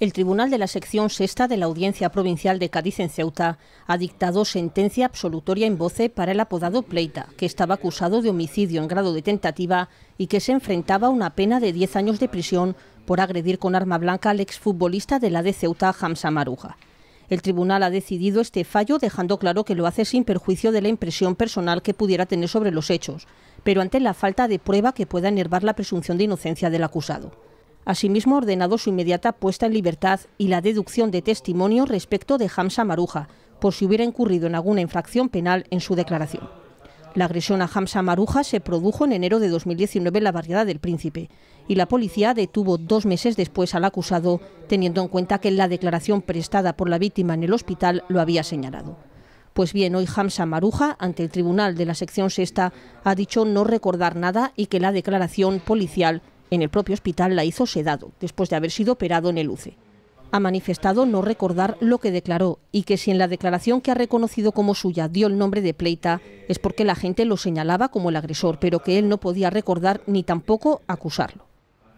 El Tribunal de la Sección Sexta de la Audiencia Provincial de Cádiz en Ceuta ha dictado sentencia absolutoria en voce para el apodado Pleita, que estaba acusado de homicidio en grado de tentativa y que se enfrentaba a una pena de 10 años de prisión por agredir con arma blanca al exfutbolista de la de Ceuta, Hamza Maruja. El tribunal ha decidido este fallo dejando claro que lo hace sin perjuicio de la impresión personal que pudiera tener sobre los hechos, pero ante la falta de prueba que pueda enervar la presunción de inocencia del acusado. Asimismo, ordenado su inmediata puesta en libertad y la deducción de testimonio respecto de Hamza Maruja, por si hubiera incurrido en alguna infracción penal en su declaración. La agresión a Hamza Maruja se produjo en enero de 2019 en la barriada del Príncipe y la policía detuvo dos meses después al acusado, teniendo en cuenta que la declaración prestada por la víctima en el hospital lo había señalado. Pues bien, hoy Hamza Maruja, ante el tribunal de la sección sexta, ha dicho no recordar nada y que la declaración policial en el propio hospital la hizo sedado, después de haber sido operado en el UCE. Ha manifestado no recordar lo que declaró y que si en la declaración que ha reconocido como suya dio el nombre de Pleita es porque la gente lo señalaba como el agresor, pero que él no podía recordar ni tampoco acusarlo.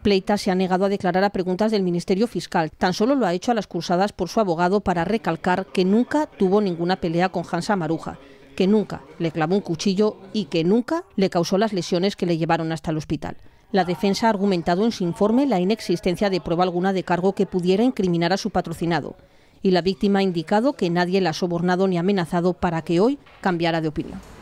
Pleita se ha negado a declarar a preguntas del Ministerio Fiscal. Tan solo lo ha hecho a las cursadas por su abogado para recalcar que nunca tuvo ninguna pelea con Hansa Maruja, que nunca le clavó un cuchillo y que nunca le causó las lesiones que le llevaron hasta el hospital. La defensa ha argumentado en su informe la inexistencia de prueba alguna de cargo que pudiera incriminar a su patrocinado y la víctima ha indicado que nadie la ha sobornado ni amenazado para que hoy cambiara de opinión.